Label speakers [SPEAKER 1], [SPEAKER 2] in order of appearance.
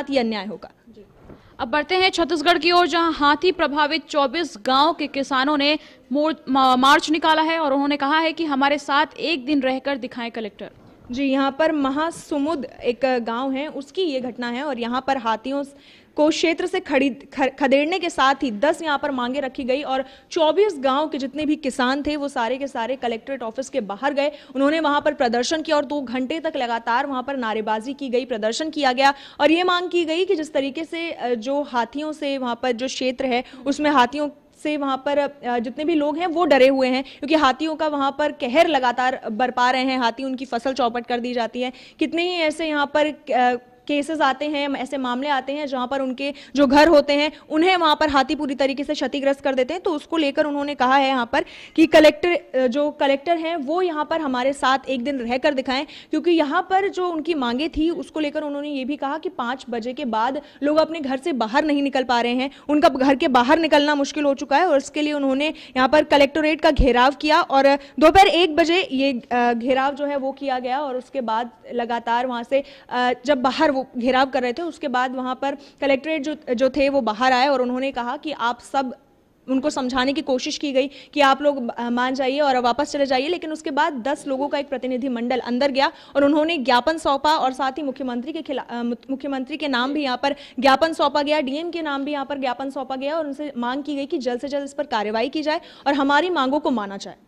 [SPEAKER 1] साथ ही अन्याय होगा अब बढ़ते हैं छत्तीसगढ़ की ओर जहां हाथी प्रभावित 24 गांव के किसानों ने मार्च निकाला है और उन्होंने कहा है कि हमारे साथ एक दिन रहकर दिखाएं कलेक्टर
[SPEAKER 2] जी यहाँ पर महासुमुद एक गांव है उसकी ये घटना है और यहाँ पर हाथियों को क्षेत्र से खड़ी खदेड़ने के साथ ही 10 यहाँ पर मांगे रखी गई और 24 गांव के जितने भी किसान थे वो सारे के सारे कलेक्ट्रेट ऑफिस के बाहर गए उन्होंने वहां पर प्रदर्शन किया और दो घंटे तक लगातार वहां पर नारेबाजी की गई प्रदर्शन किया गया और ये मांग की गई कि जिस तरीके से जो हाथियों से वहां पर जो क्षेत्र है उसमें हाथियों से वहां पर जितने भी लोग हैं वो डरे हुए हैं क्योंकि हाथियों का वहां पर कहर लगातार बरपा रहे हैं हाथी उनकी फसल चौपट कर दी जाती है कितने ही ऐसे यहाँ पर केसेस आते हैं ऐसे मामले आते हैं जहाँ पर उनके जो घर होते हैं उन्हें वहाँ पर हाथी पूरी तरीके से क्षतिग्रस्त कर देते हैं तो उसको लेकर उन्होंने कहा है यहाँ पर कि कलेक्टर जो कलेक्टर हैं वो यहाँ पर हमारे साथ एक दिन रहकर दिखाएं क्योंकि यहाँ पर जो उनकी मांगे थी उसको लेकर उन्होंने ये भी कहा कि पाँच बजे के बाद लोग अपने घर से बाहर नहीं निकल पा रहे हैं उनका घर के बाहर निकलना मुश्किल हो चुका है और इसके लिए उन्होंने यहाँ पर कलेक्टोरेट का घेराव किया और दोपहर एक बजे ये घेराव जो है वो किया गया और उसके बाद लगातार वहां से जब बाहर वो घेराव कर रहे थे उसके बाद वहाँ पर कलेक्ट्रेट जो जो थे वो बाहर आए और उन्होंने कहा कि आप सब उनको समझाने की कोशिश की गई कि आप लोग मान जाइए और वापस चले जाइए लेकिन उसके बाद 10 लोगों का एक प्रतिनिधिमंडल अंदर गया और उन्होंने ज्ञापन सौंपा और साथ ही मुख्यमंत्री के खिलाफ मुख्यमंत्री के नाम भी यहाँ पर ज्ञापन सौंपा गया डीएम के नाम भी यहाँ पर ज्ञापन सौंपा गया और उनसे मांग की गई कि जल्द से जल्द इस पर कार्रवाई की जाए और हमारी मांगों को माना जाए